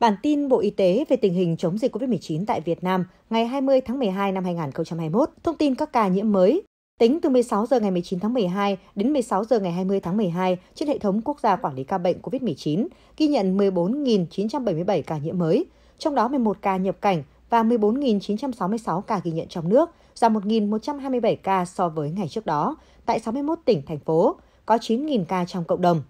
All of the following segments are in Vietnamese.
Bản tin Bộ Y tế về tình hình chống dịch COVID-19 tại Việt Nam ngày 20 tháng 12 năm 2021 thông tin các ca nhiễm mới. Tính từ 16 giờ ngày 19 tháng 12 đến 16 giờ ngày 20 tháng 12 trên hệ thống quốc gia quản lý ca bệnh COVID-19 ghi nhận 14.977 ca nhiễm mới, trong đó 11 ca nhập cảnh và 14.966 ca ghi nhận trong nước, giảm 1.127 ca so với ngày trước đó tại 61 tỉnh, thành phố, có 9.000 ca trong cộng đồng.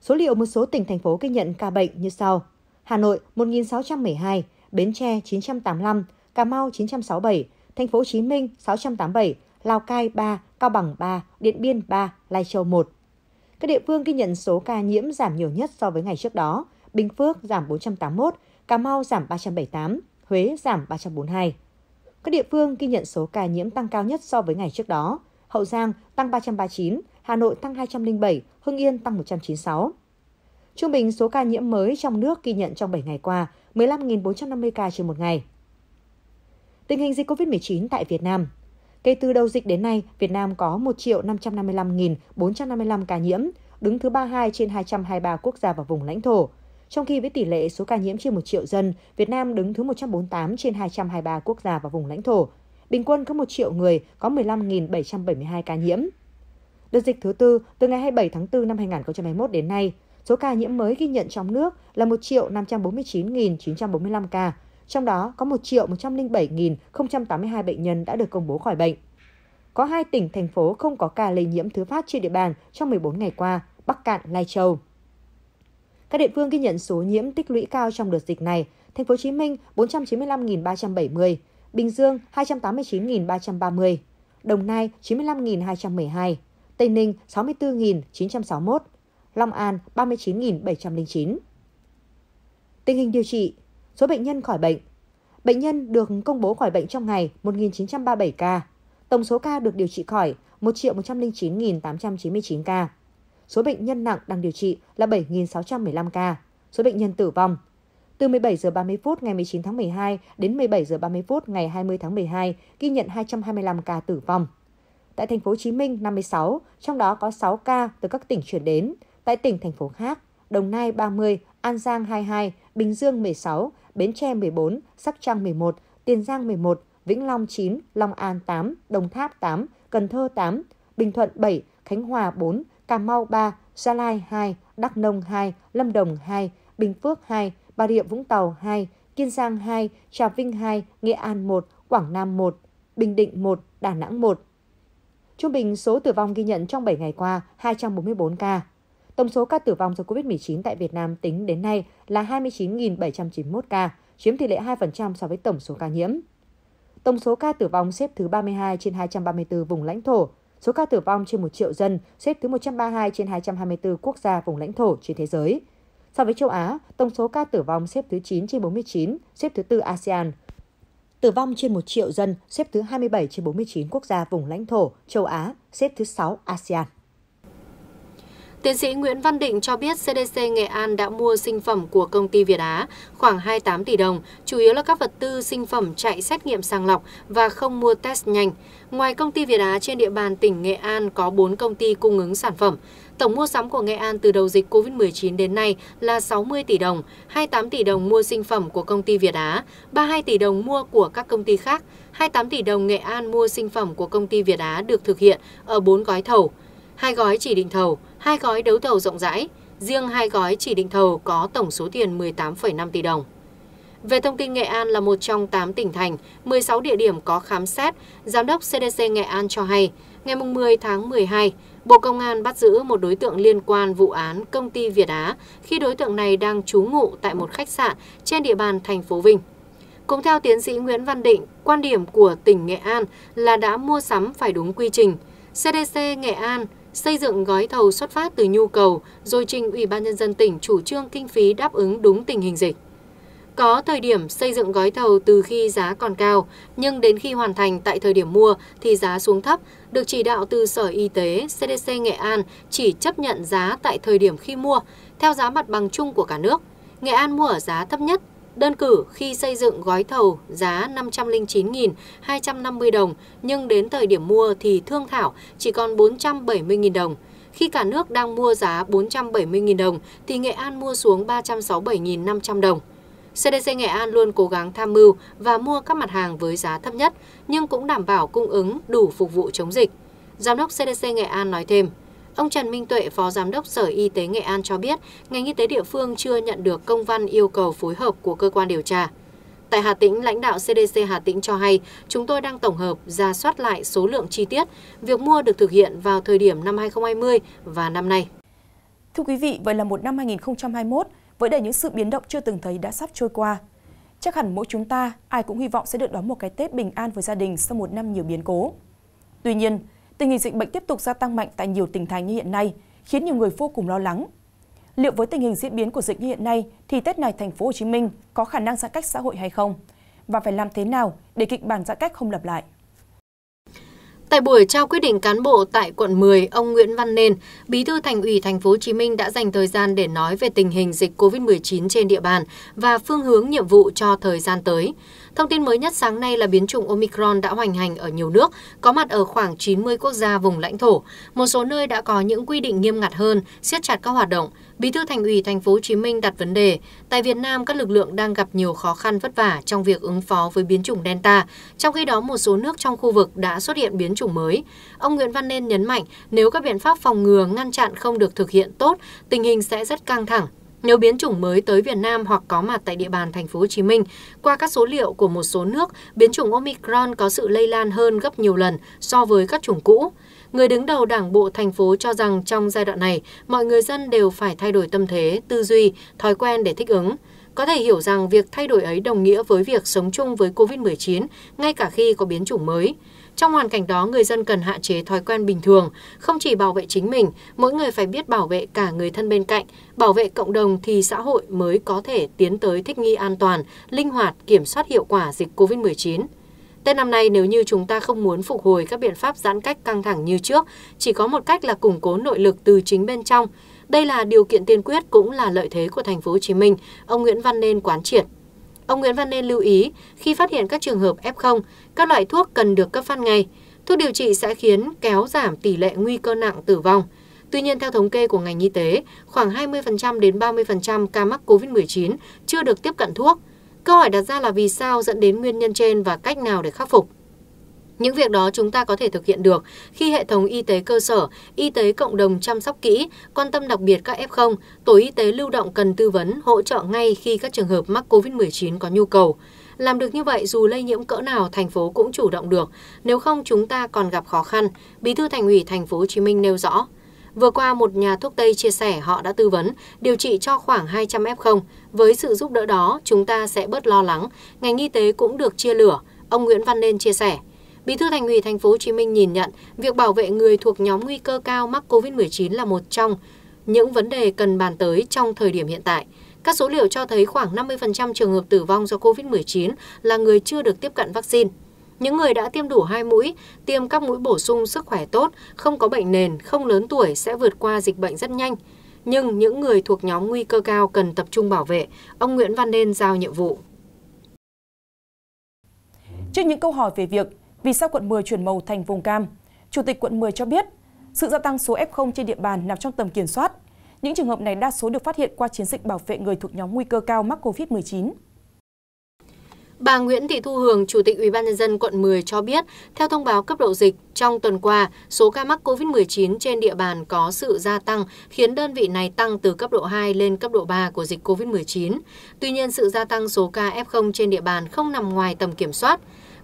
Số liệu một số tỉnh, thành phố ghi nhận ca bệnh như sau. Hà Nội 1.612, Bến Tre 985, Cà Mau 967, Thành phố Hồ Chí Minh 687, Lào Cai 3, Cao Bằng 3, Điện Biên 3, Lai Châu 1. Các địa phương ghi nhận số ca nhiễm giảm nhiều nhất so với ngày trước đó. Bình Phước giảm 481, Cà Mau giảm 378, Huế giảm 342. Các địa phương ghi nhận số ca nhiễm tăng cao nhất so với ngày trước đó. Hậu Giang tăng 339, Hà Nội tăng 207, Hưng Yên tăng 196. Trung bình số ca nhiễm mới trong nước ghi nhận trong 7 ngày qua 15.450 ca trên một ngày. Tình hình dịch COVID-19 tại Việt Nam Kể từ đầu dịch đến nay, Việt Nam có 1.555.455 ca nhiễm, đứng thứ 32 trên 223 quốc gia và vùng lãnh thổ, trong khi với tỷ lệ số ca nhiễm trên một triệu dân, Việt Nam đứng thứ 148 trên 223 quốc gia và vùng lãnh thổ. Bình quân có 1 triệu người có 15.772 ca nhiễm. Đợt dịch thứ tư từ ngày 27 tháng 4 năm 2021 đến nay, số ca nhiễm mới ghi nhận trong nước là 1 549.945 ca, trong đó có 1 107.082 bệnh nhân đã được công bố khỏi bệnh. Có hai tỉnh, thành phố không có ca lây nhiễm thứ phát trên địa bàn trong 14 ngày qua, Bắc Cạn, Lai Châu. Các địa phương ghi nhận số nhiễm tích lũy cao trong đợt dịch này, Thành phố Hồ Chí Minh 495.370, Bình Dương 289.330, Đồng Nai 95.212, Tây Ninh 64.961, Long An 39.709. Tình hình điều trị, số bệnh nhân khỏi bệnh. Bệnh nhân được công bố khỏi bệnh trong ngày 1.937 ca. Tổng số ca được điều trị khỏi 1.109.899 ca số bệnh nhân nặng đang điều trị là 7.615 ca, số bệnh nhân tử vong. Từ 17 h 30 phút ngày 19 tháng 12 đến 17 h 30 phút ngày 20 tháng 12 ghi nhận 225 ca tử vong. Tại thành phố Hồ Chí Minh 56, trong đó có 6 ca từ các tỉnh chuyển đến, tại tỉnh thành phố khác, Đồng Nai 30, An Giang 22, Bình Dương 16, Bến Tre 14, Sóc Trăng 11, Tiền Giang 11, Vĩnh Long 9, Long An 8, Đồng Tháp 8, Cần Thơ 8, Bình Thuận 7, Khánh Hòa 4, Cà Mau 3, Gia Lai 2, Đắk Nông 2, Lâm Đồng 2, Bình Phước 2, Bà Rịa Vũng Tàu 2, Kiên Giang 2, Trà Vinh 2, Nghệ An 1, Quảng Nam 1, Bình Định 1, Đà Nẵng 1. Trung bình số tử vong ghi nhận trong 7 ngày qua 244 ca. Tổng số ca tử vong do COVID-19 tại Việt Nam tính đến nay là 29.791 ca, chiếm tỷ lệ 2% so với tổng số ca nhiễm. Tổng số ca tử vong xếp thứ 32 trên 234 vùng lãnh thổ Số ca tử vong trên 1 triệu dân xếp thứ 132 trên 224 quốc gia vùng lãnh thổ trên thế giới. So với châu Á, tổng số ca tử vong xếp thứ 9 trên 49, xếp thứ tư ASEAN. Tử vong trên 1 triệu dân xếp thứ 27 trên 49 quốc gia vùng lãnh thổ châu Á, xếp thứ 6 ASEAN tiến sĩ Nguyễn Văn Định cho biết CDC Nghệ An đã mua sinh phẩm của công ty Việt Á khoảng 28 tỷ đồng, chủ yếu là các vật tư sinh phẩm chạy xét nghiệm sàng lọc và không mua test nhanh. Ngoài công ty Việt Á trên địa bàn tỉnh Nghệ An có 4 công ty cung ứng sản phẩm. Tổng mua sắm của Nghệ An từ đầu dịch COVID-19 đến nay là 60 tỷ đồng, 28 tỷ đồng mua sinh phẩm của công ty Việt Á, 32 tỷ đồng mua của các công ty khác, 28 tỷ đồng Nghệ An mua sinh phẩm của công ty Việt Á được thực hiện ở 4 gói thầu, hai gói chỉ định thầu, hai gói đấu thầu rộng rãi, riêng hai gói chỉ định thầu có tổng số tiền 18,5 tỷ đồng. Về thông tin Nghệ An là một trong 8 tỉnh thành, 16 địa điểm có khám xét, Giám đốc CDC Nghệ An cho hay, ngày 10 tháng 12, Bộ Công an bắt giữ một đối tượng liên quan vụ án công ty Việt Á khi đối tượng này đang trú ngụ tại một khách sạn trên địa bàn thành phố Vinh. Cũng theo tiến sĩ Nguyễn Văn Định, quan điểm của tỉnh Nghệ An là đã mua sắm phải đúng quy trình. CDC Nghệ An – xây dựng gói thầu xuất phát từ nhu cầu rồi trình ủy ban nhân dân tỉnh chủ trương kinh phí đáp ứng đúng tình hình dịch. Có thời điểm xây dựng gói thầu từ khi giá còn cao, nhưng đến khi hoàn thành tại thời điểm mua thì giá xuống thấp, được chỉ đạo từ Sở Y tế, CDC Nghệ An chỉ chấp nhận giá tại thời điểm khi mua, theo giá mặt bằng chung của cả nước. Nghệ An mua ở giá thấp nhất Đơn cử khi xây dựng gói thầu giá 509.250 đồng nhưng đến thời điểm mua thì thương thảo chỉ còn 470.000 đồng. Khi cả nước đang mua giá 470.000 đồng thì Nghệ An mua xuống 367.500 đồng. CDC Nghệ An luôn cố gắng tham mưu và mua các mặt hàng với giá thấp nhất nhưng cũng đảm bảo cung ứng đủ phục vụ chống dịch. Giám đốc CDC Nghệ An nói thêm, Ông Trần Minh Tuệ, Phó Giám đốc Sở Y tế Nghệ An cho biết, ngành y tế địa phương chưa nhận được công văn yêu cầu phối hợp của cơ quan điều tra. Tại Hà Tĩnh, lãnh đạo CDC Hà Tĩnh cho hay, chúng tôi đang tổng hợp, ra soát lại số lượng chi tiết. Việc mua được thực hiện vào thời điểm năm 2020 và năm nay. Thưa quý vị, vậy là một năm 2021 với đầy những sự biến động chưa từng thấy đã sắp trôi qua. Chắc hẳn mỗi chúng ta, ai cũng hy vọng sẽ được đón một cái Tết bình an với gia đình sau một năm nhiều biến cố. Tuy nhiên, tình hình dịch bệnh tiếp tục gia tăng mạnh tại nhiều tỉnh thành như hiện nay, khiến nhiều người vô cùng lo lắng. Liệu với tình hình diễn biến của dịch như hiện nay thì Tết này thành phố Hồ Chí Minh có khả năng giãn cách xã hội hay không? Và phải làm thế nào để kịch bản giãn cách không lặp lại? Tại buổi trao quyết định cán bộ tại quận 10, ông Nguyễn Văn Nên, Bí thư Thành ủy Thành phố Hồ Chí Minh đã dành thời gian để nói về tình hình dịch COVID-19 trên địa bàn và phương hướng nhiệm vụ cho thời gian tới. Thông tin mới nhất sáng nay là biến chủng Omicron đã hoành hành ở nhiều nước, có mặt ở khoảng 90 quốc gia vùng lãnh thổ. Một số nơi đã có những quy định nghiêm ngặt hơn, siết chặt các hoạt động. Bí thư Thành ủy Thành phố Hồ Chí Minh đặt vấn đề, tại Việt Nam các lực lượng đang gặp nhiều khó khăn vất vả trong việc ứng phó với biến chủng Delta, trong khi đó một số nước trong khu vực đã xuất hiện biến chủng mới. Ông Nguyễn Văn Nên nhấn mạnh, nếu các biện pháp phòng ngừa ngăn chặn không được thực hiện tốt, tình hình sẽ rất căng thẳng. Nếu biến chủng mới tới Việt Nam hoặc có mặt tại địa bàn thành phố Hồ Chí Minh, qua các số liệu của một số nước, biến chủng Omicron có sự lây lan hơn gấp nhiều lần so với các chủng cũ. Người đứng đầu Đảng bộ thành phố cho rằng trong giai đoạn này, mọi người dân đều phải thay đổi tâm thế, tư duy, thói quen để thích ứng. Có thể hiểu rằng việc thay đổi ấy đồng nghĩa với việc sống chung với COVID-19 ngay cả khi có biến chủng mới. Trong hoàn cảnh đó, người dân cần hạn chế thói quen bình thường. Không chỉ bảo vệ chính mình, mỗi người phải biết bảo vệ cả người thân bên cạnh. Bảo vệ cộng đồng thì xã hội mới có thể tiến tới thích nghi an toàn, linh hoạt, kiểm soát hiệu quả dịch COVID-19. Tết năm nay nếu như chúng ta không muốn phục hồi các biện pháp giãn cách căng thẳng như trước, chỉ có một cách là củng cố nội lực từ chính bên trong. Đây là điều kiện tiên quyết cũng là lợi thế của thành phố Hồ Chí Minh, ông Nguyễn Văn Nên quán triệt. Ông Nguyễn Văn Nên lưu ý, khi phát hiện các trường hợp F0, các loại thuốc cần được cấp phát ngay. Thuốc điều trị sẽ khiến kéo giảm tỷ lệ nguy cơ nặng tử vong. Tuy nhiên, theo thống kê của ngành y tế, khoảng 20% đến 30% ca mắc COVID-19 chưa được tiếp cận thuốc. Câu hỏi đặt ra là vì sao dẫn đến nguyên nhân trên và cách nào để khắc phục? những việc đó chúng ta có thể thực hiện được khi hệ thống y tế cơ sở, y tế cộng đồng chăm sóc kỹ, quan tâm đặc biệt các F0, tổ y tế lưu động cần tư vấn, hỗ trợ ngay khi các trường hợp mắc COVID-19 có nhu cầu. Làm được như vậy dù lây nhiễm cỡ nào thành phố cũng chủ động được, nếu không chúng ta còn gặp khó khăn, Bí thư Thành ủy Thành phố Hồ Chí Minh nêu rõ. Vừa qua, một nhà thuốc Tây chia sẻ họ đã tư vấn, điều trị cho khoảng 200 F0. Với sự giúp đỡ đó, chúng ta sẽ bớt lo lắng, ngành y tế cũng được chia lửa, ông Nguyễn Văn Nên chia sẻ. Bí thư Thành ủy Thành phố Hồ Chí Minh nhìn nhận việc bảo vệ người thuộc nhóm nguy cơ cao mắc COVID-19 là một trong những vấn đề cần bàn tới trong thời điểm hiện tại. Các số liệu cho thấy khoảng 50% trường hợp tử vong do COVID-19 là người chưa được tiếp cận vaccine. Những người đã tiêm đủ hai mũi, tiêm các mũi bổ sung sức khỏe tốt, không có bệnh nền, không lớn tuổi sẽ vượt qua dịch bệnh rất nhanh. Nhưng những người thuộc nhóm nguy cơ cao cần tập trung bảo vệ, ông Nguyễn Văn Nên giao nhiệm vụ. Trước những câu hỏi về việc vì sao quận 10 chuyển màu thành vùng cam? Chủ tịch quận 10 cho biết, sự gia tăng số F0 trên địa bàn nằm trong tầm kiểm soát. Những trường hợp này đa số được phát hiện qua chiến dịch bảo vệ người thuộc nhóm nguy cơ cao mắc COVID-19. Bà Nguyễn Thị Thu Hường, Chủ tịch UBND quận 10 cho biết, theo thông báo cấp độ dịch, trong tuần qua, số ca mắc COVID-19 trên địa bàn có sự gia tăng khiến đơn vị này tăng từ cấp độ 2 lên cấp độ 3 của dịch COVID-19. Tuy nhiên, sự gia tăng số ca F0 trên địa bàn không nằm ngoài tầm kiểm soát.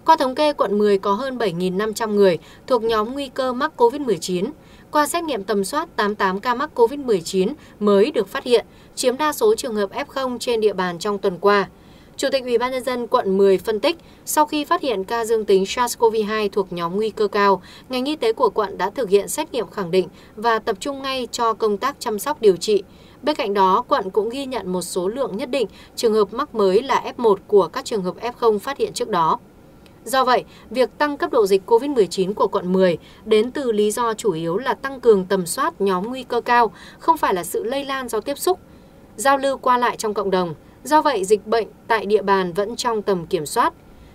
Qua thống kê, quận 10 có hơn 7.500 người thuộc nhóm nguy cơ mắc COVID-19. Qua xét nghiệm tầm soát, 88 ca mắc COVID-19 mới được phát hiện, chiếm đa số trường hợp F0 trên địa bàn trong tuần qua. Chủ tịch UBND quận 10 phân tích, sau khi phát hiện ca dương tính SARS-CoV-2 thuộc nhóm nguy cơ cao, ngành y tế của quận đã thực hiện xét nghiệm khẳng định và tập trung ngay cho công tác chăm sóc điều trị. Bên cạnh đó, quận cũng ghi nhận một số lượng nhất định trường hợp mắc mới là F1 của các trường hợp F0 phát hiện trước đó do vậy việc tăng cấp độ dịch covid 19 của quận 10 đến từ lý do chủ yếu là tăng cường tầm soát nhóm nguy cơ cao không phải là sự lây lan do tiếp xúc giao lưu qua lại trong cộng đồng do vậy dịch bệnh tại địa bàn vẫn trong tầm kiểm soát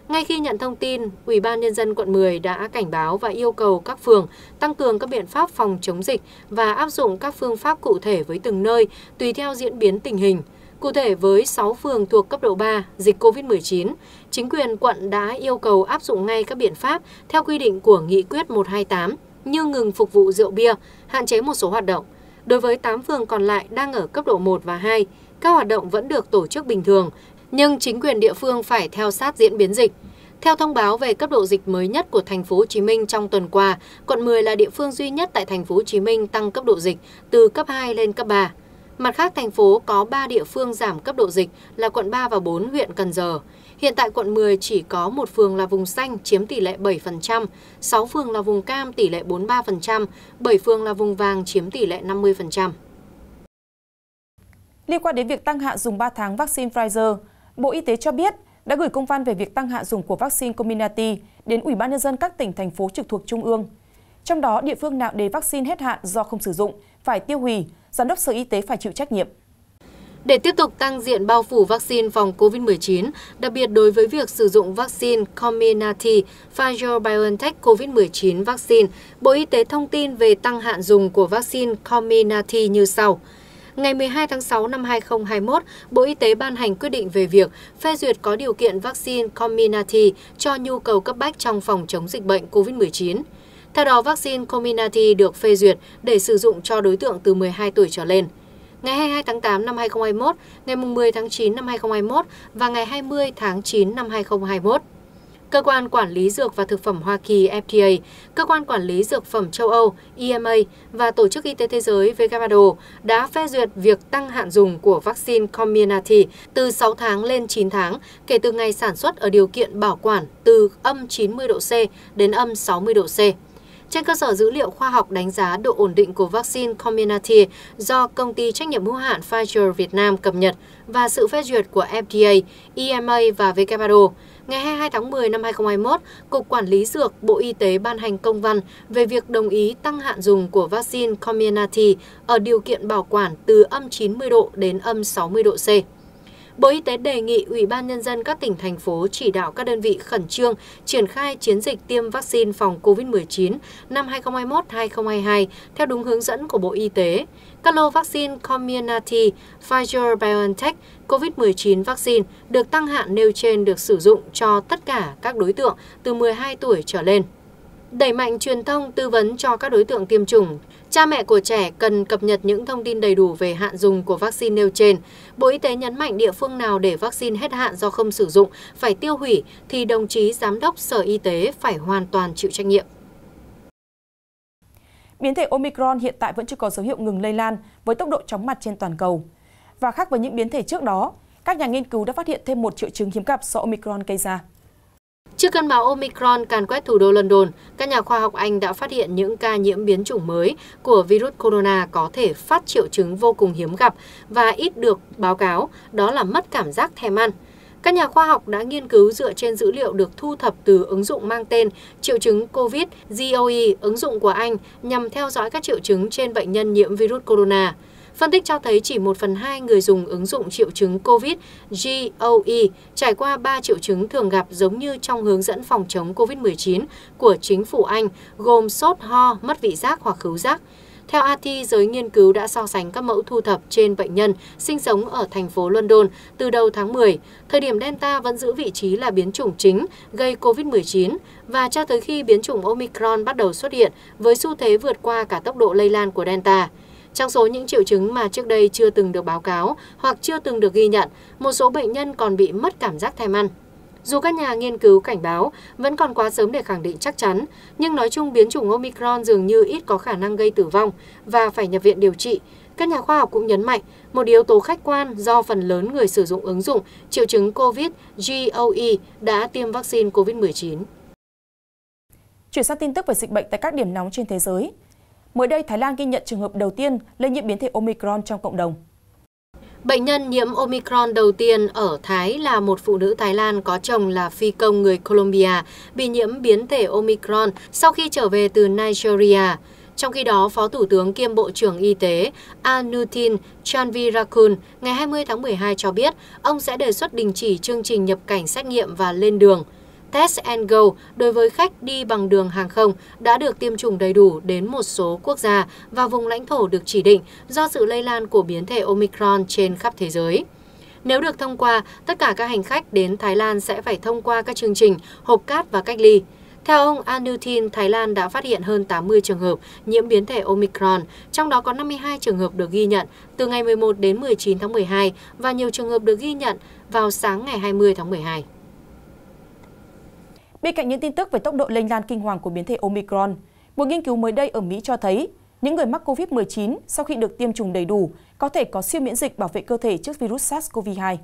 ngay khi nhận thông tin, Ủy ban nhân dân quận 10 đã cảnh báo và yêu cầu các phường tăng cường các biện pháp phòng chống dịch và áp dụng các phương pháp cụ thể với từng nơi tùy theo diễn biến tình hình. Cụ thể với 6 phường thuộc cấp độ 3 dịch COVID-19, chính quyền quận đã yêu cầu áp dụng ngay các biện pháp theo quy định của nghị quyết 128 như ngừng phục vụ rượu bia, hạn chế một số hoạt động. Đối với 8 phường còn lại đang ở cấp độ 1 và 2, các hoạt động vẫn được tổ chức bình thường, nhưng chính quyền địa phương phải theo sát diễn biến dịch. Theo thông báo về cấp độ dịch mới nhất của thành phố Hồ Chí Minh trong tuần qua, quận 10 là địa phương duy nhất tại thành phố Hồ Chí Minh tăng cấp độ dịch từ cấp 2 lên cấp 3. Mặt khác, thành phố có 3 địa phương giảm cấp độ dịch là quận 3 và 4 huyện Cần Giờ. Hiện tại quận 10 chỉ có một phường là vùng xanh chiếm tỷ lệ 7%, 6 phường là vùng cam tỷ lệ 43%, 7 phường là vùng vàng chiếm tỷ lệ 50%. Liên quan đến việc tăng hạn dùng 3 tháng vaccine Pfizer, Bộ Y tế cho biết đã gửi công văn về việc tăng hạn dùng của vaccine Comirnaty đến Ủy ban Nhân dân các tỉnh, thành phố trực thuộc Trung ương. Trong đó, địa phương nào để vaccine hết hạn do không sử dụng phải tiêu hủy Giám đốc Sở Y tế phải chịu trách nhiệm. Để tiếp tục tăng diện bao phủ vaccine phòng COVID-19, đặc biệt đối với việc sử dụng vaccine Comirnaty Pfizer-BioNTech COVID-19 vaccine, Bộ Y tế thông tin về tăng hạn dùng của vaccine Comirnaty như sau. Ngày 12 tháng 6 năm 2021, Bộ Y tế ban hành quyết định về việc phê duyệt có điều kiện vaccine Comirnaty cho nhu cầu cấp bách trong phòng chống dịch bệnh COVID-19. Theo đó, vaccine Comirnaty được phê duyệt để sử dụng cho đối tượng từ 12 tuổi trở lên. Ngày 22 tháng 8 năm 2021, ngày 10 tháng 9 năm 2021 và ngày 20 tháng 9 năm 2021. Cơ quan Quản lý Dược và Thực phẩm Hoa Kỳ FDA, Cơ quan Quản lý Dược phẩm châu Âu EMA và Tổ chức Y tế Thế giới WHO đã phê duyệt việc tăng hạn dùng của vaccine Comirnaty từ 6 tháng lên 9 tháng kể từ ngày sản xuất ở điều kiện bảo quản từ âm 90 độ C đến âm 60 độ C trên cơ sở dữ liệu khoa học đánh giá độ ổn định của vaccine Comirnaty do công ty trách nhiệm hữu hạn Pfizer Việt Nam cập nhật và sự phê duyệt của FDA, EMA và WHO, ngày 22 tháng 10 năm 2021, Cục Quản lý Dược Bộ Y tế ban hành công văn về việc đồng ý tăng hạn dùng của vaccine Comirnaty ở điều kiện bảo quản từ âm 90 độ đến âm 60 độ C. Bộ Y tế đề nghị Ủy ban Nhân dân các tỉnh, thành phố chỉ đạo các đơn vị khẩn trương triển khai chiến dịch tiêm vaccine phòng COVID-19 năm 2021-2022 theo đúng hướng dẫn của Bộ Y tế. Các lô vaccine Comirnaty, Pfizer-BioNTech, COVID-19 vaccine được tăng hạn nêu trên được sử dụng cho tất cả các đối tượng từ 12 tuổi trở lên đẩy mạnh truyền thông tư vấn cho các đối tượng tiêm chủng cha mẹ của trẻ cần cập nhật những thông tin đầy đủ về hạn dùng của vaccine nêu trên bộ y tế nhấn mạnh địa phương nào để vaccine hết hạn do không sử dụng phải tiêu hủy thì đồng chí giám đốc sở y tế phải hoàn toàn chịu trách nhiệm biến thể omicron hiện tại vẫn chưa có dấu hiệu ngừng lây lan với tốc độ chóng mặt trên toàn cầu và khác với những biến thể trước đó các nhà nghiên cứu đã phát hiện thêm một triệu chứng hiếm gặp do omicron gây ra Trước cơn bão Omicron càn quét thủ đô London, các nhà khoa học Anh đã phát hiện những ca nhiễm biến chủng mới của virus corona có thể phát triệu chứng vô cùng hiếm gặp và ít được báo cáo, đó là mất cảm giác thèm ăn. Các nhà khoa học đã nghiên cứu dựa trên dữ liệu được thu thập từ ứng dụng mang tên Triệu chứng COVID, GOE, ứng dụng của Anh, nhằm theo dõi các triệu chứng trên bệnh nhân nhiễm virus corona. Phân tích cho thấy chỉ 1 phần 2 người dùng ứng dụng triệu chứng COVID GOE trải qua 3 triệu chứng thường gặp giống như trong hướng dẫn phòng chống COVID-19 của chính phủ Anh, gồm sốt, ho, mất vị giác hoặc khứu giác. Theo AT, giới nghiên cứu đã so sánh các mẫu thu thập trên bệnh nhân sinh sống ở thành phố London từ đầu tháng 10, thời điểm Delta vẫn giữ vị trí là biến chủng chính gây COVID-19 và cho tới khi biến chủng Omicron bắt đầu xuất hiện với xu thế vượt qua cả tốc độ lây lan của Delta. Trong số những triệu chứng mà trước đây chưa từng được báo cáo hoặc chưa từng được ghi nhận, một số bệnh nhân còn bị mất cảm giác thèm ăn. Dù các nhà nghiên cứu cảnh báo vẫn còn quá sớm để khẳng định chắc chắn, nhưng nói chung biến chủng Omicron dường như ít có khả năng gây tử vong và phải nhập viện điều trị. Các nhà khoa học cũng nhấn mạnh một yếu tố khách quan do phần lớn người sử dụng ứng dụng triệu chứng COVID GOE đã tiêm vaccine COVID-19. Chuyển sang tin tức về dịch bệnh tại các điểm nóng trên thế giới mới đây Thái Lan ghi nhận trường hợp đầu tiên lây nhiễm biến thể Omicron trong cộng đồng. Bệnh nhân nhiễm Omicron đầu tiên ở Thái là một phụ nữ Thái Lan có chồng là phi công người Colombia bị nhiễm biến thể Omicron sau khi trở về từ Nigeria. Trong khi đó, Phó Thủ tướng kiêm Bộ trưởng Y tế Anutin Chanvirakul ngày 20 tháng 12 cho biết ông sẽ đề xuất đình chỉ chương trình nhập cảnh xét nghiệm và lên đường – test and go đối với khách đi bằng đường hàng không đã được tiêm chủng đầy đủ đến một số quốc gia và vùng lãnh thổ được chỉ định do sự lây lan của biến thể Omicron trên khắp thế giới. Nếu được thông qua, tất cả các hành khách đến Thái Lan sẽ phải thông qua các chương trình hộp cát và cách ly. Theo ông Anutin, Thái Lan đã phát hiện hơn 80 trường hợp nhiễm biến thể Omicron, trong đó có 52 trường hợp được ghi nhận từ ngày 11 đến 19 tháng 12 và nhiều trường hợp được ghi nhận vào sáng ngày 20 tháng 12. Bên cạnh những tin tức về tốc độ lây lan kinh hoàng của biến thể Omicron, một nghiên cứu mới đây ở Mỹ cho thấy những người mắc COVID-19 sau khi được tiêm chủng đầy đủ có thể có siêu miễn dịch bảo vệ cơ thể trước virus SARS-CoV-2.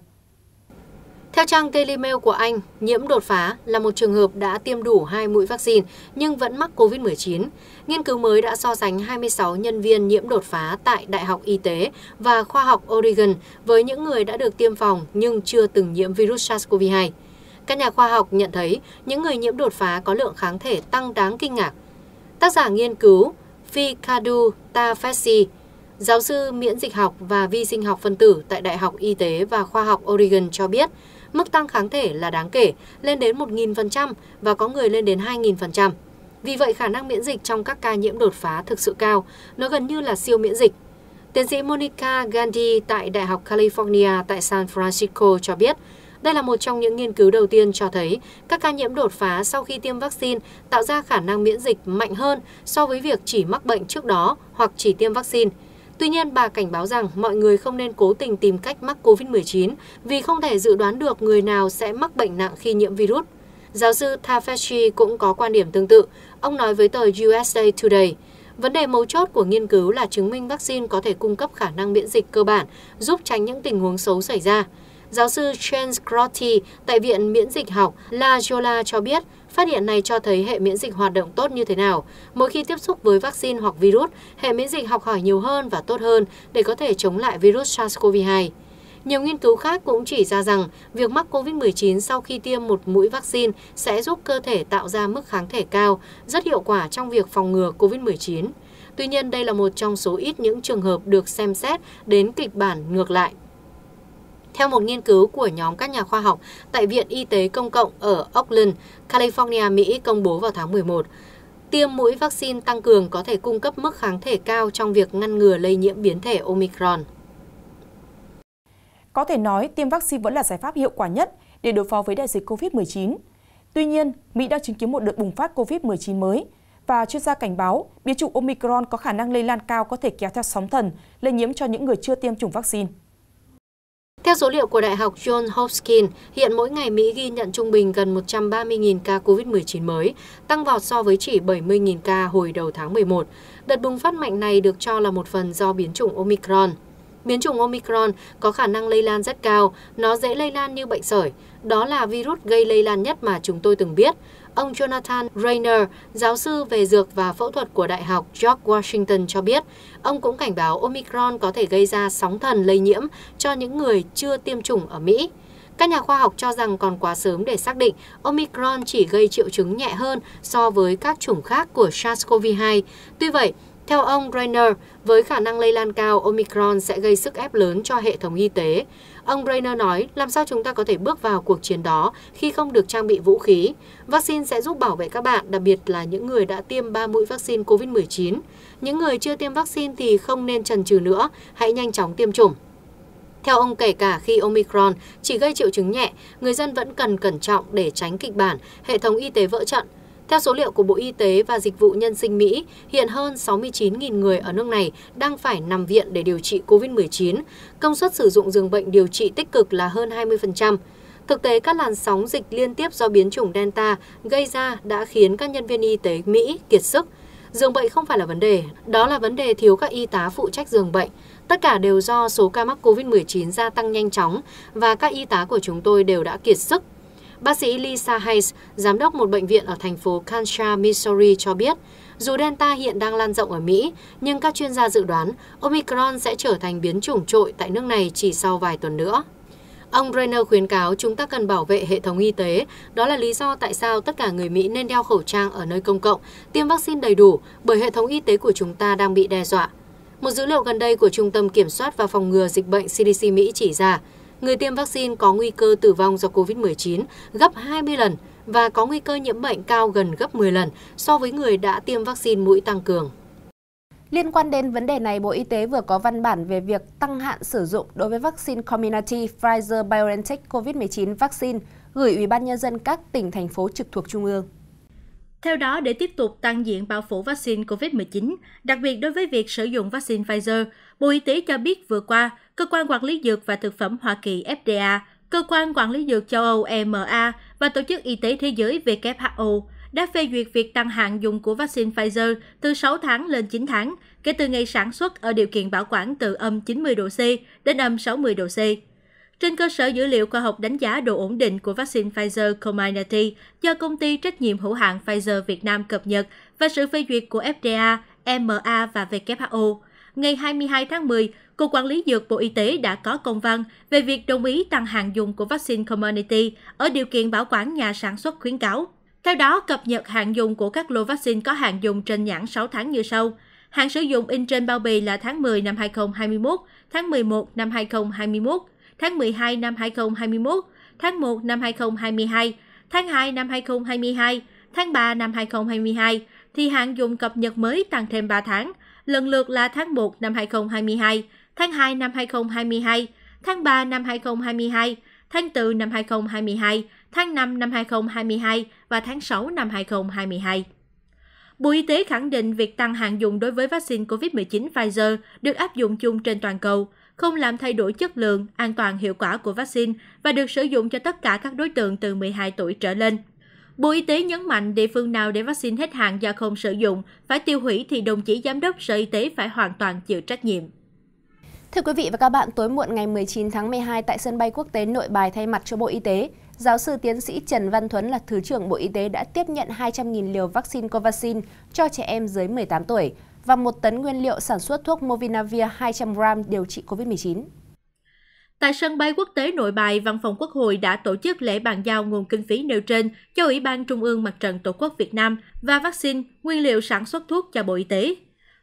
Theo trang Daily Mail của Anh, nhiễm đột phá là một trường hợp đã tiêm đủ hai mũi vaccine nhưng vẫn mắc COVID-19. Nghiên cứu mới đã so sánh 26 nhân viên nhiễm đột phá tại Đại học Y tế và Khoa học Oregon với những người đã được tiêm phòng nhưng chưa từng nhiễm virus SARS-CoV-2. Các nhà khoa học nhận thấy những người nhiễm đột phá có lượng kháng thể tăng đáng kinh ngạc. Tác giả nghiên cứu Fikadu Tafesi, giáo sư miễn dịch học và vi sinh học phân tử tại Đại học Y tế và Khoa học Oregon cho biết, mức tăng kháng thể là đáng kể, lên đến 1.000% và có người lên đến 2.000%. Vì vậy, khả năng miễn dịch trong các ca nhiễm đột phá thực sự cao, nó gần như là siêu miễn dịch. Tiến sĩ Monica Gandhi tại Đại học California tại San Francisco cho biết, đây là một trong những nghiên cứu đầu tiên cho thấy các ca nhiễm đột phá sau khi tiêm vaccine tạo ra khả năng miễn dịch mạnh hơn so với việc chỉ mắc bệnh trước đó hoặc chỉ tiêm vaccine. Tuy nhiên, bà cảnh báo rằng mọi người không nên cố tình tìm cách mắc COVID-19 vì không thể dự đoán được người nào sẽ mắc bệnh nặng khi nhiễm virus. Giáo sư Tafeshi cũng có quan điểm tương tự. Ông nói với tờ USA Today, Vấn đề mấu chốt của nghiên cứu là chứng minh vaccine có thể cung cấp khả năng miễn dịch cơ bản, giúp tránh những tình huống xấu xảy ra. Giáo sư James Crotty tại Viện Miễn dịch học La Jolla cho biết, phát hiện này cho thấy hệ miễn dịch hoạt động tốt như thế nào. Mỗi khi tiếp xúc với vaccine hoặc virus, hệ miễn dịch học hỏi nhiều hơn và tốt hơn để có thể chống lại virus SARS-CoV-2. Nhiều nghiên cứu khác cũng chỉ ra rằng việc mắc COVID-19 sau khi tiêm một mũi vaccine sẽ giúp cơ thể tạo ra mức kháng thể cao, rất hiệu quả trong việc phòng ngừa COVID-19. Tuy nhiên, đây là một trong số ít những trường hợp được xem xét đến kịch bản ngược lại. Theo một nghiên cứu của nhóm các nhà khoa học tại Viện Y tế Công cộng ở Oakland, California, Mỹ công bố vào tháng 11, tiêm mũi vaccine tăng cường có thể cung cấp mức kháng thể cao trong việc ngăn ngừa lây nhiễm biến thể Omicron. Có thể nói, tiêm vaccine vẫn là giải pháp hiệu quả nhất để đối phó với đại dịch COVID-19. Tuy nhiên, Mỹ đang chứng kiến một đợt bùng phát COVID-19 mới và chuyên gia cảnh báo biến chủng Omicron có khả năng lây lan cao có thể kéo theo sóng thần, lây nhiễm cho những người chưa tiêm chủng vaccine. Theo số liệu của Đại học John Hopkins, hiện mỗi ngày Mỹ ghi nhận trung bình gần 130.000 ca COVID-19 mới, tăng vọt so với chỉ 70.000 ca hồi đầu tháng 11. Đợt bùng phát mạnh này được cho là một phần do biến chủng Omicron. Biến chủng Omicron có khả năng lây lan rất cao, nó dễ lây lan như bệnh sởi. Đó là virus gây lây lan nhất mà chúng tôi từng biết. Ông Jonathan Rayner, giáo sư về dược và phẫu thuật của Đại học George Washington cho biết, ông cũng cảnh báo Omicron có thể gây ra sóng thần lây nhiễm cho những người chưa tiêm chủng ở Mỹ. Các nhà khoa học cho rằng còn quá sớm để xác định Omicron chỉ gây triệu chứng nhẹ hơn so với các chủng khác của SARS-CoV-2. Tuy vậy, theo ông Reiner, với khả năng lây lan cao, Omicron sẽ gây sức ép lớn cho hệ thống y tế. Ông Breiner nói, làm sao chúng ta có thể bước vào cuộc chiến đó khi không được trang bị vũ khí? Vaccine sẽ giúp bảo vệ các bạn, đặc biệt là những người đã tiêm 3 mũi vaccine COVID-19. Những người chưa tiêm vaccine thì không nên chần chừ nữa, hãy nhanh chóng tiêm chủng. Theo ông kể cả khi Omicron chỉ gây triệu chứng nhẹ, người dân vẫn cần cẩn trọng để tránh kịch bản hệ thống y tế vỡ trận theo số liệu của Bộ Y tế và Dịch vụ Nhân sinh Mỹ, hiện hơn 69.000 người ở nước này đang phải nằm viện để điều trị COVID-19. Công suất sử dụng giường bệnh điều trị tích cực là hơn 20%. Thực tế, các làn sóng dịch liên tiếp do biến chủng Delta gây ra đã khiến các nhân viên y tế Mỹ kiệt sức. Giường bệnh không phải là vấn đề, đó là vấn đề thiếu các y tá phụ trách giường bệnh. Tất cả đều do số ca mắc COVID-19 gia tăng nhanh chóng và các y tá của chúng tôi đều đã kiệt sức Bác sĩ Lisa Hayes, giám đốc một bệnh viện ở thành phố Kansas, Missouri cho biết, dù Delta hiện đang lan rộng ở Mỹ, nhưng các chuyên gia dự đoán Omicron sẽ trở thành biến chủng trội tại nước này chỉ sau vài tuần nữa. Ông Brenner khuyến cáo chúng ta cần bảo vệ hệ thống y tế, đó là lý do tại sao tất cả người Mỹ nên đeo khẩu trang ở nơi công cộng, tiêm vaccine đầy đủ bởi hệ thống y tế của chúng ta đang bị đe dọa. Một dữ liệu gần đây của Trung tâm Kiểm soát và Phòng ngừa Dịch bệnh CDC Mỹ chỉ ra, người tiêm vaccine có nguy cơ tử vong do covid 19 mươi chín gấp 20 lần và có nguy cơ nhiễm bệnh cao gần gấp 10 lần so với người đã tiêm vaccine mũi tăng cường. Liên quan đến vấn đề này, Bộ Y tế vừa có văn bản về việc tăng hạn sử dụng đối với vaccine Community Pfizer-BioNTech COVID-19 vaccine gửi Ủy ban Nhân dân các tỉnh, thành phố trực thuộc Trung ương theo đó để tiếp tục tăng diện bao phủ vaccine covid một chín đặc biệt đối với việc sử dụng vaccine pfizer bộ y tế cho biết vừa qua cơ quan quản lý dược và thực phẩm hoa kỳ fda cơ quan quản lý dược châu âu ema và tổ chức y tế thế giới who đã phê duyệt việc tăng hạn dùng của vaccine Pfizer từ 6 tháng lên 9 tháng kể từ ngày sản xuất ở điều kiện bảo quản từ âm 90 độ C đến âm 60 độ C trên cơ sở dữ liệu khoa học đánh giá độ ổn định của vaccine Pfizer Comirnaty do công ty trách nhiệm hữu hạn Pfizer Việt Nam cập nhật và sự phê duyệt của FDA, MA và WHO. Ngày 22 tháng 10, Cục Quản lý Dược Bộ Y tế đã có công văn về việc đồng ý tăng hạn dùng của vaccine Comirnaty ở điều kiện bảo quản nhà sản xuất khuyến cáo. Theo đó, cập nhật hạn dùng của các lô vaccine có hạn dùng trên nhãn 6 tháng như sau. Hạn sử dụng in trên bao bì là tháng 10 năm 2021, tháng 11 năm 2021, tháng 12 năm 2021, tháng 1 năm 2022, tháng 2 năm 2022, tháng 3 năm 2022, thì hạn dùng cập nhật mới tăng thêm 3 tháng, lần lượt là tháng 1 năm 2022, tháng 2 năm 2022, tháng 3 năm 2022, tháng 4 năm 2022, tháng 5 năm 2022 và tháng 6 năm 2022. Bộ Y tế khẳng định việc tăng hạn dùng đối với vaccine COVID-19 Pfizer được áp dụng chung trên toàn cầu, không làm thay đổi chất lượng, an toàn hiệu quả của vaccine và được sử dụng cho tất cả các đối tượng từ 12 tuổi trở lên. Bộ Y tế nhấn mạnh địa phương nào để vaccine hết hạn do không sử dụng, phải tiêu hủy thì đồng chí Giám đốc Sở Y tế phải hoàn toàn chịu trách nhiệm. Thưa quý vị và các bạn, tối muộn ngày 19 tháng 12 tại sân bay quốc tế Nội Bài thay mặt cho Bộ Y tế, giáo sư tiến sĩ Trần Văn Thuấn là Thứ trưởng Bộ Y tế đã tiếp nhận 200.000 liều vaccine Covaxin cho trẻ em dưới 18 tuổi và một tấn nguyên liệu sản xuất thuốc Movinavir 200 gram điều trị COVID-19. Tại sân bay quốc tế nội bài, Văn phòng Quốc hội đã tổ chức lễ bàn giao nguồn kinh phí nêu trên cho Ủy ban Trung ương Mặt trận Tổ quốc Việt Nam và vaccine, nguyên liệu sản xuất thuốc cho Bộ Y tế.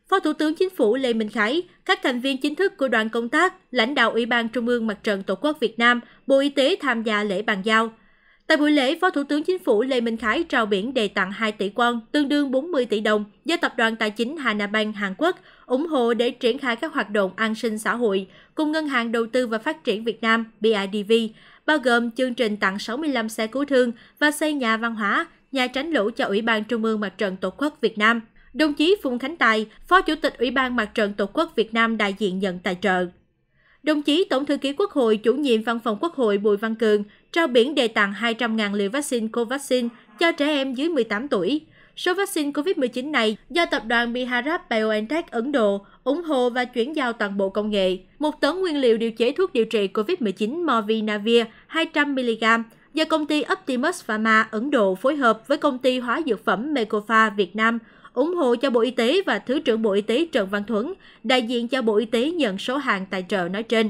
Phó Thủ tướng Chính phủ Lê Minh Khái, các thành viên chính thức của đoàn công tác, lãnh đạo Ủy ban Trung ương Mặt trận Tổ quốc Việt Nam, Bộ Y tế tham gia lễ bàn giao – Tại buổi lễ, Phó Thủ tướng Chính phủ Lê Minh Khái trao biển đề tặng 2 tỷ quân tương đương 40 tỷ đồng, do Tập đoàn Tài chính Hana Bank Hàn Quốc ủng hộ để triển khai các hoạt động an sinh xã hội cùng Ngân hàng Đầu tư và Phát triển Việt Nam BIDV, bao gồm chương trình tặng 65 xe cứu thương và xây nhà văn hóa, nhà tránh lũ cho Ủy ban Trung ương Mặt trận Tổ quốc Việt Nam. Đồng chí Phùng Khánh Tài, Phó Chủ tịch Ủy ban Mặt trận Tổ quốc Việt Nam đại diện nhận tài trợ. Đồng chí Tổng thư ký Quốc hội, chủ nhiệm Văn phòng Quốc hội Bùi Văn Cường trao biển đề tặng 200.000 liều vaccine Covaxin cho trẻ em dưới 18 tuổi. Số vaccine COVID-19 này do tập đoàn Biharap BioNTech Ấn Độ ủng hộ và chuyển giao toàn bộ công nghệ. Một tấn nguyên liệu điều chế thuốc điều trị COVID-19 Movinavir 200mg do công ty Optimus Pharma Ấn Độ phối hợp với công ty hóa dược phẩm Mecofa Việt Nam ủng hộ cho Bộ Y tế và Thứ trưởng Bộ Y tế Trần Văn Thuấn, đại diện cho Bộ Y tế nhận số hàng tài trợ nói trên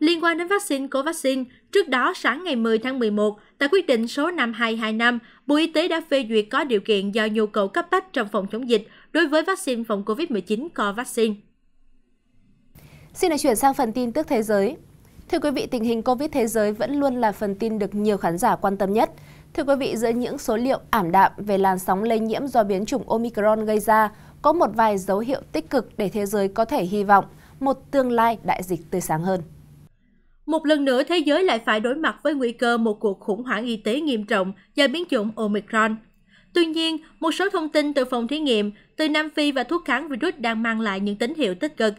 liên quan đến vaccine vaccine trước đó sáng ngày 10 tháng 11, tại quyết định số 5225, Bộ Y tế đã phê duyệt có điều kiện do nhu cầu cấp bách trong phòng chống dịch đối với vaccine phòng COVID-19 vaccine Xin được chuyển sang phần tin tức thế giới. Thưa quý vị, tình hình Covid thế giới vẫn luôn là phần tin được nhiều khán giả quan tâm nhất. Thưa quý vị, giữa những số liệu ảm đạm về làn sóng lây nhiễm do biến chủng Omicron gây ra, có một vài dấu hiệu tích cực để thế giới có thể hy vọng một tương lai đại dịch tươi sáng hơn một lần nữa thế giới lại phải đối mặt với nguy cơ một cuộc khủng hoảng y tế nghiêm trọng do biến chủng Omicron. Tuy nhiên, một số thông tin từ phòng thí nghiệm, từ Nam Phi và thuốc kháng virus đang mang lại những tín hiệu tích cực.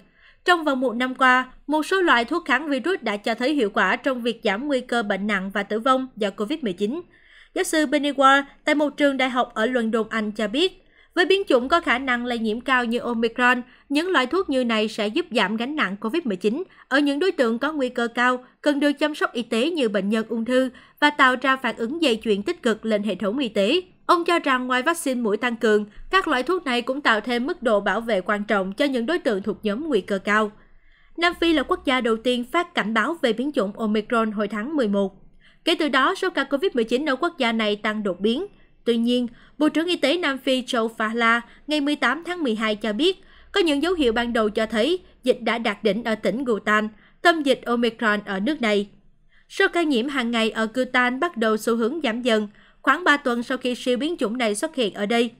Trong vòng một năm qua, một số loại thuốc kháng virus đã cho thấy hiệu quả trong việc giảm nguy cơ bệnh nặng và tử vong do COVID-19. Giáo sư Benny Ward tại một trường đại học ở London, Anh cho biết, với biến chủng có khả năng lây nhiễm cao như Omicron, những loại thuốc như này sẽ giúp giảm gánh nặng COVID-19 ở những đối tượng có nguy cơ cao, cần được chăm sóc y tế như bệnh nhân ung thư và tạo ra phản ứng dây chuyển tích cực lên hệ thống y tế. Ông cho rằng ngoài vaccine mũi tăng cường, các loại thuốc này cũng tạo thêm mức độ bảo vệ quan trọng cho những đối tượng thuộc nhóm nguy cơ cao. Nam Phi là quốc gia đầu tiên phát cảnh báo về biến chủng Omicron hồi tháng 11. Kể từ đó, số ca COVID-19 ở quốc gia này tăng đột biến. Tuy nhiên, Bộ trưởng Y tế Nam Phi Châu Fahla ngày 18 tháng 12 cho biết, có những dấu hiệu ban đầu cho thấy dịch đã đạt đỉnh ở tỉnh Gutan, tâm dịch Omicron ở nước này. Số ca nhiễm hàng ngày ở Gutan bắt đầu xu hướng giảm dần, khoảng 3 tuần sau khi siêu biến chủng này xuất hiện ở đây.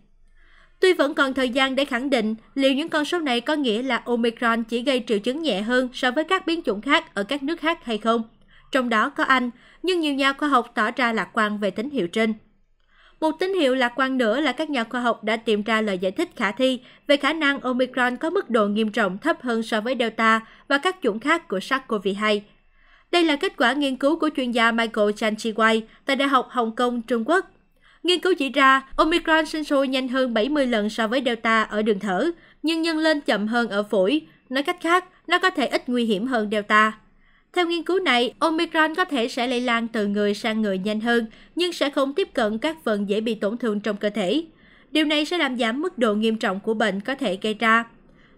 Tuy vẫn còn thời gian để khẳng định liệu những con số này có nghĩa là Omicron chỉ gây triệu chứng nhẹ hơn so với các biến chủng khác ở các nước khác hay không, trong đó có Anh, nhưng nhiều nhà khoa học tỏ ra lạc quan về tín hiệu trên. Một tín hiệu lạc quan nữa là các nhà khoa học đã tìm ra lời giải thích khả thi về khả năng Omicron có mức độ nghiêm trọng thấp hơn so với Delta và các chủng khác của SARS-CoV-2. Đây là kết quả nghiên cứu của chuyên gia Michael Chan Chi Wai tại Đại học Hồng Kông, Trung Quốc. Nghiên cứu chỉ ra Omicron sinh sôi nhanh hơn 70 lần so với Delta ở đường thở, nhưng nhân lên chậm hơn ở phổi. Nói cách khác, nó có thể ít nguy hiểm hơn Delta. Theo nghiên cứu này, Omicron có thể sẽ lây lan từ người sang người nhanh hơn, nhưng sẽ không tiếp cận các phần dễ bị tổn thương trong cơ thể. Điều này sẽ làm giảm mức độ nghiêm trọng của bệnh có thể gây ra.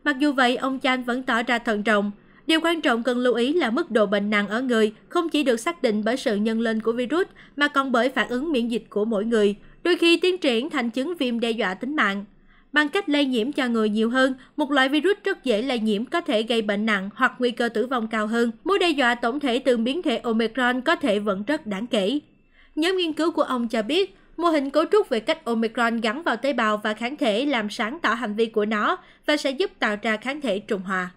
Mặc dù vậy, ông Chan vẫn tỏ ra thận trọng. Điều quan trọng cần lưu ý là mức độ bệnh nặng ở người không chỉ được xác định bởi sự nhân lên của virus mà còn bởi phản ứng miễn dịch của mỗi người, đôi khi tiến triển thành chứng viêm đe dọa tính mạng bằng cách lây nhiễm cho người nhiều hơn, một loại virus rất dễ lây nhiễm có thể gây bệnh nặng hoặc nguy cơ tử vong cao hơn. Mối đe dọa tổng thể từ biến thể Omicron có thể vẫn rất đáng kể. Nhóm nghiên cứu của ông cho biết, mô hình cấu trúc về cách Omicron gắn vào tế bào và kháng thể làm sáng tỏ hành vi của nó và sẽ giúp tạo ra kháng thể trùng hòa.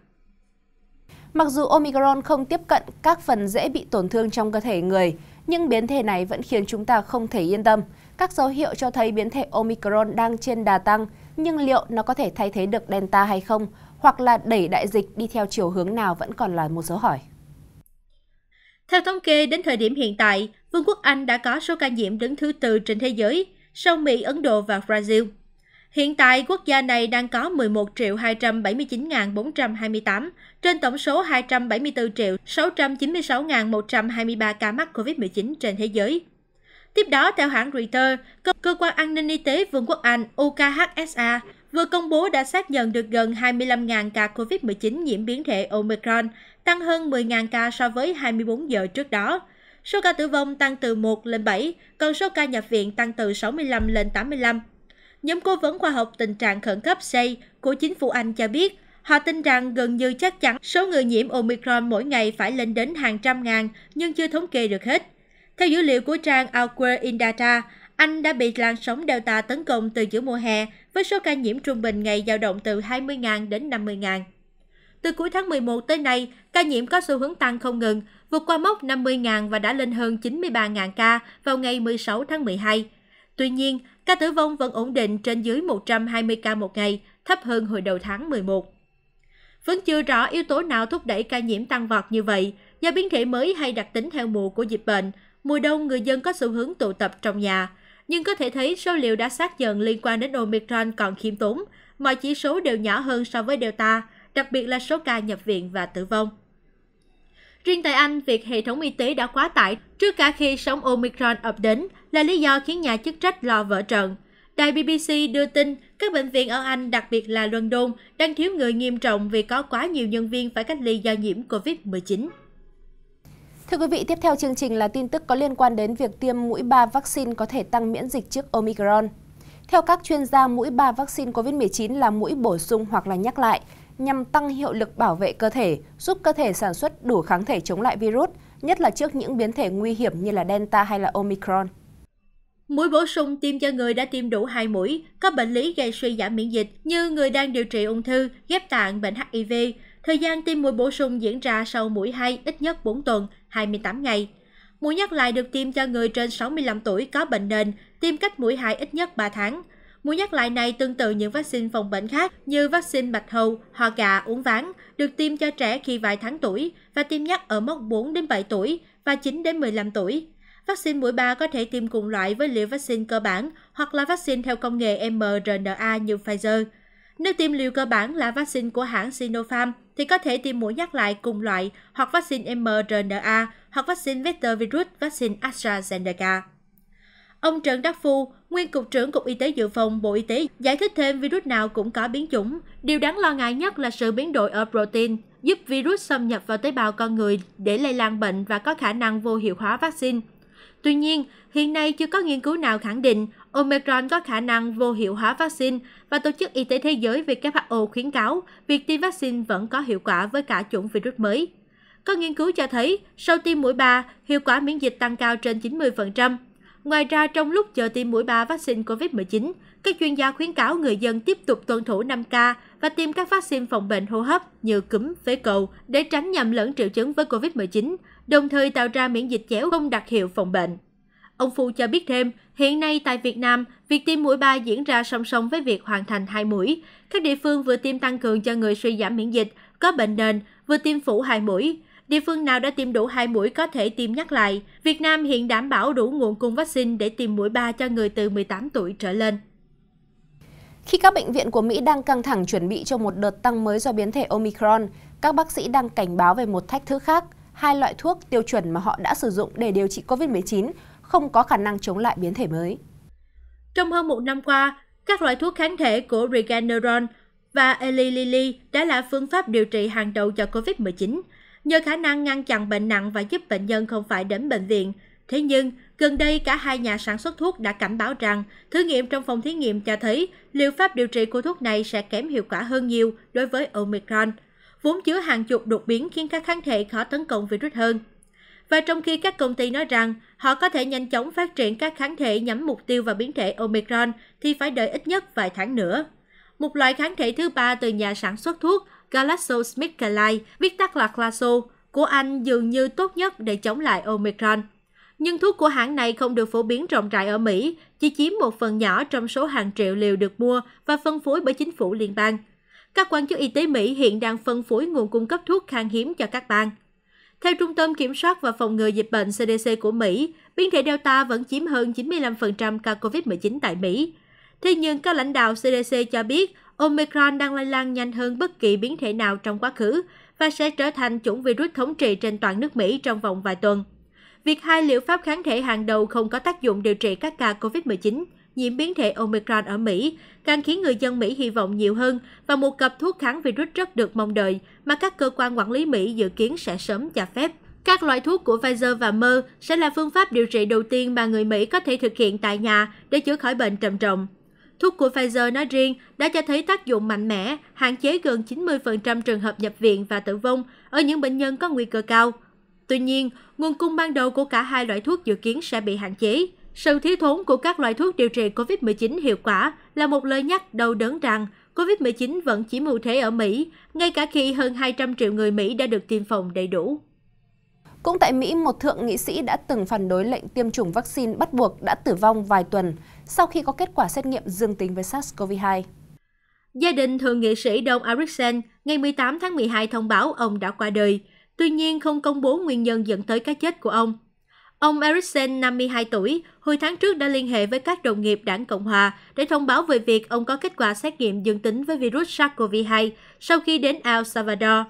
Mặc dù Omicron không tiếp cận các phần dễ bị tổn thương trong cơ thể người, nhưng biến thể này vẫn khiến chúng ta không thể yên tâm. Các dấu hiệu cho thấy biến thể Omicron đang trên đà tăng, nhưng liệu nó có thể thay thế được Delta hay không, hoặc là đẩy đại dịch đi theo chiều hướng nào vẫn còn là một dấu hỏi. Theo thống kê, đến thời điểm hiện tại, Vương quốc Anh đã có số ca nhiễm đứng thứ tư trên thế giới, sau Mỹ, Ấn Độ và Brazil. Hiện tại, quốc gia này đang có 11 279.428 trên tổng số 274 696.123 ca mắc COVID-19 trên thế giới. Tiếp đó, theo hãng Reuters, cơ, quan an ninh y tế Vương quốc Anh UKHSA vừa công bố đã xác nhận được gần 25.000 ca COVID-19 nhiễm biến thể Omicron, tăng hơn 10.000 ca so với 24 giờ trước đó. Số ca tử vong tăng từ 1 lên 7, còn số ca nhập viện tăng từ 65 lên 85 nhóm cố vấn khoa học tình trạng khẩn cấp say của chính phủ anh cho biết họ tin rằng gần như chắc chắn số người nhiễm omicron mỗi ngày phải lên đến hàng trăm ngàn nhưng chưa thống kê được hết. Theo dữ liệu của trang Outward Data, anh đã bị làn sóng Delta tấn công từ giữa mùa hè với số ca nhiễm trung bình ngày dao động từ 20.000 đến 50.000. Từ cuối tháng 11 tới nay, ca nhiễm có xu hướng tăng không ngừng, vượt qua mốc 50.000 và đã lên hơn 93.000 ca vào ngày 16 tháng 12. Tuy nhiên, ca tử vong vẫn ổn định trên dưới 120 ca một ngày thấp hơn hồi đầu tháng 11. Vẫn chưa rõ yếu tố nào thúc đẩy ca nhiễm tăng vọt như vậy, do biến thể mới hay đặc tính theo mùa của dịch bệnh, mùa đông người dân có xu hướng tụ tập trong nhà. Nhưng có thể thấy số liệu đã xác dần liên quan đến Omicron còn khiêm tốn, mọi chỉ số đều nhỏ hơn so với Delta, đặc biệt là số ca nhập viện và tử vong. Riêng tại Anh, việc hệ thống y tế đã quá tải trước cả khi sóng Omicron ập đến là lý do khiến nhà chức trách lo vỡ trận. Đài BBC đưa tin các bệnh viện ở Anh, đặc biệt là London, đang thiếu người nghiêm trọng vì có quá nhiều nhân viên phải cách ly do nhiễm COVID-19. Thưa quý vị, tiếp theo chương trình là tin tức có liên quan đến việc tiêm mũi 3 vaccine có thể tăng miễn dịch trước Omicron. Theo các chuyên gia, mũi 3 vaccine COVID-19 là mũi bổ sung hoặc là nhắc lại, nhằm tăng hiệu lực bảo vệ cơ thể, giúp cơ thể sản xuất đủ kháng thể chống lại virus, nhất là trước những biến thể nguy hiểm như là Delta hay là Omicron mũi bổ sung tiêm cho người đã tiêm đủ hai mũi có bệnh lý gây suy giảm miễn dịch như người đang điều trị ung thư ghép tạng bệnh hiv thời gian tiêm mũi bổ sung diễn ra sau mũi 2 ít nhất 4 tuần 28 ngày mũi nhắc lại được tiêm cho người trên 65 tuổi có bệnh nền tiêm cách mũi 2 ít nhất 3 tháng mũi nhắc lại này tương tự những vaccine phòng bệnh khác như vaccine bạch hầu ho gà uống ván được tiêm cho trẻ khi vài tháng tuổi và tiêm nhắc ở mốc 4 đến 7 tuổi và 9 đến 15 tuổi vaccine mũi 3 có thể tiêm cùng loại với liều vaccine cơ bản hoặc là vaccine theo công nghệ mRNA như Pfizer. Nếu tiêm liều cơ bản là vaccine của hãng Sinopharm thì có thể tiêm mũi nhắc lại cùng loại hoặc vaccine mRNA hoặc vaccine vector virus vaccine AstraZeneca. Ông Trần Đắc Phu, nguyên Cục trưởng Cục Y tế Dự phòng Bộ Y tế giải thích thêm virus nào cũng có biến chủng. Điều đáng lo ngại nhất là sự biến đổi ở protein, giúp virus xâm nhập vào tế bào con người để lây lan bệnh và có khả năng vô hiệu hóa vaccine. Tuy nhiên, hiện nay chưa có nghiên cứu nào khẳng định Omicron có khả năng vô hiệu hóa vaccine và Tổ chức Y tế Thế giới WHO khuyến cáo việc tiêm vaccine vẫn có hiệu quả với cả chủng virus mới. Có nghiên cứu cho thấy, sau tiêm mũi 3, hiệu quả miễn dịch tăng cao trên 90%. Ngoài ra, trong lúc chờ tiêm mũi 3 vaccine COVID-19, các chuyên gia khuyến cáo người dân tiếp tục tuân thủ 5K và tiêm các vaccine phòng bệnh hô hấp như cúm, phế cầu để tránh nhầm lẫn triệu chứng với COVID-19, đồng thời tạo ra miễn dịch chéo không đặc hiệu phòng bệnh. Ông Phu cho biết thêm, hiện nay tại Việt Nam, việc tiêm mũi 3 diễn ra song song với việc hoàn thành hai mũi. Các địa phương vừa tiêm tăng cường cho người suy giảm miễn dịch, có bệnh nền, vừa tiêm phủ hai mũi. Địa phương nào đã tiêm đủ hai mũi có thể tiêm nhắc lại. Việt Nam hiện đảm bảo đủ nguồn cung vaccine để tiêm mũi 3 cho người từ 18 tuổi trở lên. Khi các bệnh viện của Mỹ đang căng thẳng chuẩn bị cho một đợt tăng mới do biến thể Omicron, các bác sĩ đang cảnh báo về một thách thức khác – hai loại thuốc tiêu chuẩn mà họ đã sử dụng để điều trị COVID-19 không có khả năng chống lại biến thể mới. Trong hơn một năm qua, các loại thuốc kháng thể của Regeneron và Eli Lilly đã là phương pháp điều trị hàng đầu cho COVID-19, nhờ khả năng ngăn chặn bệnh nặng và giúp bệnh nhân không phải đến bệnh viện. Thế nhưng, gần đây cả hai nhà sản xuất thuốc đã cảnh báo rằng thử nghiệm trong phòng thí nghiệm cho thấy liệu pháp điều trị của thuốc này sẽ kém hiệu quả hơn nhiều đối với Omicron – vốn chứa hàng chục đột biến khiến các kháng thể khó tấn công virus hơn. Và trong khi các công ty nói rằng họ có thể nhanh chóng phát triển các kháng thể nhắm mục tiêu vào biến thể Omicron thì phải đợi ít nhất vài tháng nữa. Một loại kháng thể thứ ba từ nhà sản xuất thuốc GlaxoSmithKline, viết tắt là Glaxo, của Anh dường như tốt nhất để chống lại Omicron. Nhưng thuốc của hãng này không được phổ biến rộng rãi ở Mỹ, chỉ chiếm một phần nhỏ trong số hàng triệu liều được mua và phân phối bởi chính phủ liên bang các quan chức y tế Mỹ hiện đang phân phối nguồn cung cấp thuốc khan hiếm cho các bang. Theo Trung tâm Kiểm soát và Phòng ngừa Dịch bệnh CDC của Mỹ, biến thể Delta vẫn chiếm hơn 95% ca COVID-19 tại Mỹ. Thế nhưng các lãnh đạo CDC cho biết Omicron đang lây lan nhanh hơn bất kỳ biến thể nào trong quá khứ và sẽ trở thành chủng virus thống trị trên toàn nước Mỹ trong vòng vài tuần. Việc hai liệu pháp kháng thể hàng đầu không có tác dụng điều trị các ca COVID-19 nhiễm biến thể Omicron ở Mỹ, càng khiến người dân Mỹ hy vọng nhiều hơn và một cặp thuốc kháng virus rất được mong đợi mà các cơ quan quản lý Mỹ dự kiến sẽ sớm cho phép. Các loại thuốc của Pfizer và Mer sẽ là phương pháp điều trị đầu tiên mà người Mỹ có thể thực hiện tại nhà để chữa khỏi bệnh trầm trọng. Thuốc của Pfizer nói riêng đã cho thấy tác dụng mạnh mẽ, hạn chế gần 90% trường hợp nhập viện và tử vong ở những bệnh nhân có nguy cơ cao. Tuy nhiên, nguồn cung ban đầu của cả hai loại thuốc dự kiến sẽ bị hạn chế sự thiếu thốn của các loại thuốc điều trị covid 19 hiệu quả là một lời nhắc đầu đớn rằng covid 19 vẫn chỉ mưu thế ở mỹ ngay cả khi hơn 200 triệu người mỹ đã được tiêm phòng đầy đủ cũng tại Mỹ, một thượng nghị sĩ đã từng phản đối lệnh tiêm chủng vaccine bắt buộc đã tử vong vài tuần sau khi có kết quả xét nghiệm dương tính với SARS-CoV-2. Gia đình thượng nghị sĩ Don Erickson ngày 18 tháng 12 thông báo ông đã qua đời, tuy nhiên không công bố nguyên nhân dẫn tới cái chết của ông. Ông Erickson, 52 tuổi, hồi tháng trước đã liên hệ với các đồng nghiệp đảng Cộng Hòa để thông báo về việc ông có kết quả xét nghiệm dương tính với virus SARS-CoV-2 sau khi đến El Salvador.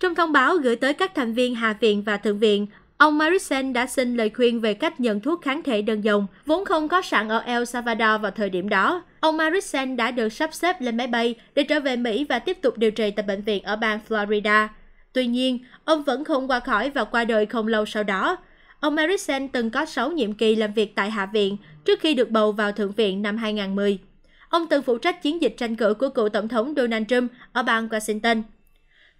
Trong thông báo gửi tới các thành viên Hạ viện và Thượng viện, ông Marissen đã xin lời khuyên về cách nhận thuốc kháng thể đơn dòng, vốn không có sẵn ở El Salvador vào thời điểm đó. Ông Marissen đã được sắp xếp lên máy bay để trở về Mỹ và tiếp tục điều trị tại bệnh viện ở bang Florida. Tuy nhiên, ông vẫn không qua khỏi và qua đời không lâu sau đó, ông ericsson từng có 6 nhiệm kỳ làm việc tại hạ viện trước khi được bầu vào thượng viện năm 2010. Ông từng phụ trách chiến dịch tranh cử của cựu tổng thống Donald Trump ở bang Washington.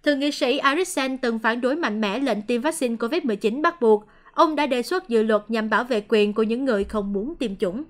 Thượng nghị sĩ Erickson từng phản đối mạnh mẽ lệnh tiêm vaccine COVID-19 bắt buộc. Ông đã đề xuất dự luật nhằm bảo vệ quyền của những người không muốn tiêm chủng.